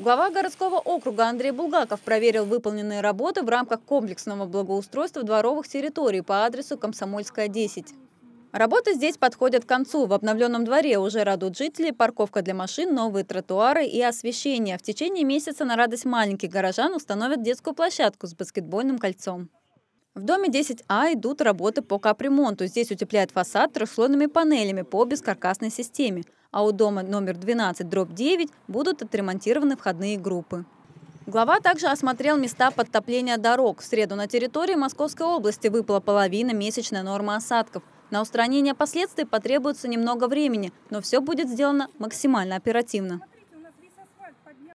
Глава городского округа Андрей Булгаков проверил выполненные работы в рамках комплексного благоустройства дворовых территорий по адресу Комсомольская, 10. Работы здесь подходят к концу. В обновленном дворе уже радуют жители парковка для машин, новые тротуары и освещение. В течение месяца на радость маленьких горожан установят детскую площадку с баскетбольным кольцом. В доме 10А идут работы по капремонту. Здесь утепляют фасад трехслойными панелями по бескаркасной системе – а у дома номер 12 дробь 9 будут отремонтированы входные группы. Глава также осмотрел места подтопления дорог. В среду на территории Московской области выпала половина месячной нормы осадков. На устранение последствий потребуется немного времени, но все будет сделано максимально оперативно.